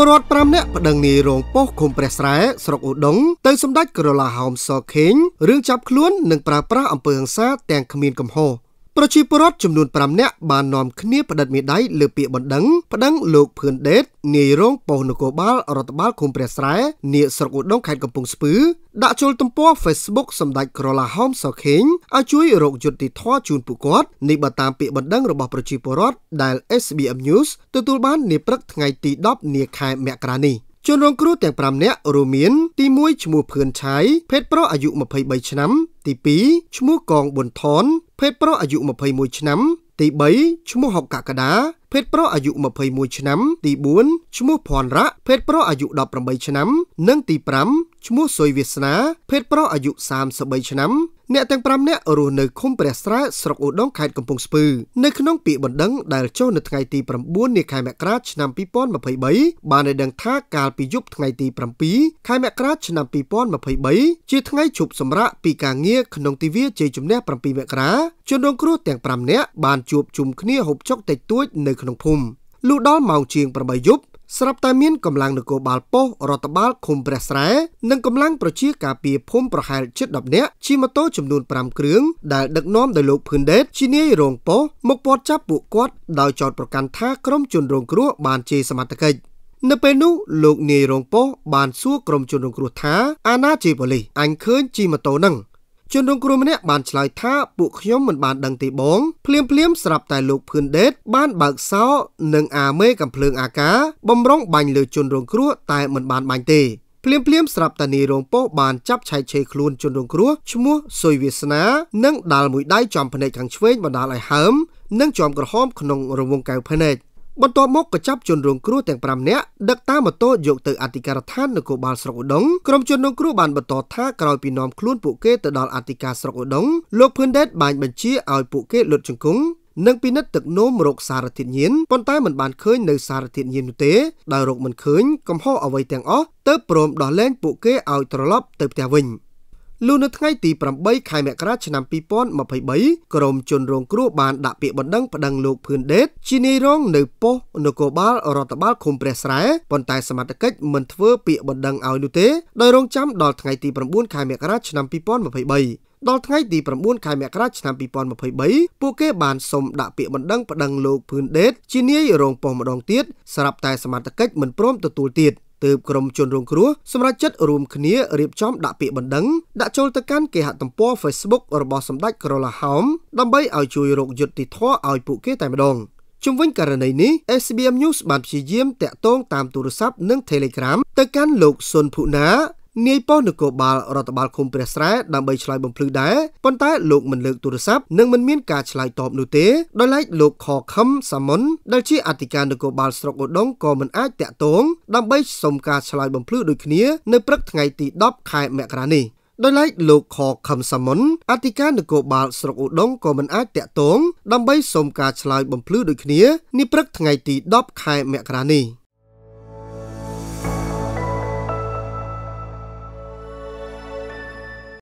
ពលរដ្ឋ5នាក់ប្តឹងនាយរងប៉ុស្តិ៍ឃុំព្រះស្រែ ស្រុកឧដុង្គទៅ សម្ដេចក្រឡាហោមសខេងរឿងចាប់ខ្លួននិងប្រើប្រាស់អំពើហិង្សាទាំងគ្មានកំហុសប្រជាពលរដ្ឋចំនួន5នាក់បាននាំគ្នាផ្តិតមេដៃលើពាក្យបណ្ដឹងប្តឹងលោកភឿនដេតនាយរងប៉ុស្តិ៍នគរបាលរដ្ឋបាលឃុំព្រះស្រែនាស្រុកឧដុង្គខេត្តកំពង់ស្ពឺដាក់ចូលទំព័រ Facebook សម្ដេចក្រឡាហោមសខេងឲ្យជួយរកយុត្តិធម៌ជូនពួកគាត់នេះបើតាមពាក្យបណ្ដឹងរបស់ប្រជាពលរដ្ឋដែល SBM News ទទួលបាននាព្រឹកថ្ងៃ ទី10នាខែមករានេះ។ជនរងគ្រោះទាំង5នាក់រួមមានទី1ឈ្មោះភឿនឆៃភេទប្រុសអាយុ23ឆ្នាំទី2ឈ្មោះកងប៊ុនថនភេទប្រុសអាយុ21ឆ្នាំទី3ឈ្មោះហុកកកដាភេទប្រុសអាយុ21ឆ្នាំទី4ឈ្មោះភ័នរៈភេទប្រុសអាយុ18ឆ្នាំនិងទី5ឈ្មោះសុយវាសនាភេទប្រុសអាយុ33ឆ្នាំអ្នកទាំង5នាក់រស់នៅឃុំព្រះស្រែស្រុកឧដុង្គខេត្តកំពង់ស្ពឺនៅក្នុងពាក្យបណ្ដឹងដែលចុះនៅថ្ងៃទី9នាខែមករាឆ្នាំ2023បានឲ្យដឹងថាកាលពីយប់ថ្ងៃទី7ខែមករាឆ្នាំ2023ជាថ្ងៃជប់សម្រាកពីការងារក្នុងទិវាជ័យជំនះ7មករាជនរងគ្រោះទាំង5នាក់បានជួបជុំគ្នាហូបចុកតិចតួចនៅក្នុងភូមិលុះដល់ម៉ោងជាង8យប់ស្រាប់តែមានកម្លាំងនគរបាលប៉ុស្តិ៍រដ្ឋបាលឃុំព្រះស្រែនិងកម្លាំងប្រជាការពារភូមិប្រហែលជិត10នាក់ជិះម៉ូតូចំនួន5គ្រឿងដែលដឹកនាំដោយលោកភឿនដេតជានាយរងប៉ុស្តិ៍មកពាត់ចាប់ពួកគាត់ដោយចោទប្រកាន់ថាក្រុមជនរងគ្រោះបានជេរសមត្ថកិច្ចនៅពេលនោះលោកនាយរងប៉ុស្តិ៍បានសួរក្រុមជនរងគ្រោះថាអាណាជាប៉ូលីសអញឃើញជិះម៉ូតូនឹងជនរងគ្រោះម្នាក់បានឆ្លើយថាពួកខ្ញុំមិនបានដឹងទេបងភ្លាមភ្លាមស្រាប់តែលោកភឿនដេតបានបើកសោនិងអាមេកំភ្លើងអាកាបំរុងបាញ់លើជនរងគ្រោះតែមិនបានបាញ់ទេភ្លាមភ្លាមស្រាប់តានីរងពោបានចាប់ឆែកឆេរខ្លួនជនរងគ្រោះឈ្មោះសុយវាសនានិងដាល់មួយដៃចំភ្នែកខាងឆ្វេងបណ្ដាលឲ្យហើមនិងជាប់ក្រហមក្នុងរង្វង់កៅភ្នែកបន្ទាប់មកក៏ចាប់ជនរងគ្រោះទាំង5នាក់ដឹកតាមម៉ូតូយកទៅអធិការដ្ឋាននគរបាលស្រុកឧដុង្គក្រុមជនរងគ្រោះបានបន្តថាក្រោយពីនាំខ្លួនពួកគេទៅដល់អធិការស្រុកឧដុង្គលោកភឿនដេតបានបញ្ជាឲ្យពួកគេលុតជង្គង់និងពិនិត្យទឹកនោមរោគសារធាតុញៀនប៉ុន្តែមិនបានឃើញនៅសារធាតុញៀននោះទេដោយរោគមិនឃើញកំហុសអ្វីទាំងអស់ទើបព្រមដោះលែងពួកគេឲ្យត្រឡប់ទៅផ្ទះវិញ។លុះនៅថ្ងៃទី8ខែមករាឆ្នាំ2023ក្រមជនរងគ្រោះបានដាក់ពាក្យបណ្ដឹងប្តឹងលោកភឿនដេតជានាយរងនៅប៉ុស្តិ៍នគរបាលរដ្ឋបាលឃុំព្រះស្រែប៉ុន្តែសមត្ថកិច្ចមិនធ្វើពាក្យបណ្ដឹងឲ្យនោះទេដោយរងចាំដល់ថ្ងៃទី9ខែមករាឆ្នាំ2023ដល់ថ្ងៃទី9ខែមករាឆ្នាំ2023ពួកគេបានសុំដាក់ពាក្យបណ្ដឹងប្តឹងលោកភឿនដេតជានាយរងប៉ុស្តិ៍ម្ដងទៀតស្រាប់តែសមត្ថកិច្ចមិនព្រមទទួលទៀត។ទើបក្រុមជនរងគ្រោះសម្រាប់ចិត្តរួមគ្នារៀបចំដាក់ពាក្យបណ្ដឹងដាក់ចូលទៅកាន់គេហទំព័រ Facebook របស់សម្ដេចក្រឡាហោម ដើម្បីឲ្យជួយរកយុត្តិធម៌ឲ្យពួកគេតែម្ដងជុំវិញករណីនេះ SBM News បានព្យាយាមតាក់ទងតាមទូរស័ព្ទនិង Telegram ទៅកាន់លោកស៊ុនភុណានាយប៉ុស្តិ៍នគរបាលរដ្ឋបាលឃុំព្រះស្រែដើម្បីឆ្លើយបំភ្លឺដែរប៉ុន្តែលោកមិនលើកទូរស័ព្ទនិងមិនមានការឆ្លើយតបនោះទេដោយឡែកលោកខខឹមសាមុនដែលជាអធិការនគរបាលស្រុកឧដុង្គក៏មិនអាចតាក់ទងដើម្បីសុំការឆ្លើយបំភ្លឺដូចគ្នានៅព្រឹកថ្ងៃទី10ខែមករានេះដោយឡែកលោកខខឹមសាមុនអធិការនគរបាលស្រុកឧដុង្គក៏មិនអាចតាក់ទងដើម្បីសុំការឆ្លើយបំភ្លឺដូចគ្នានាព្រឹកថ្ងៃទី10ខែមករានេះ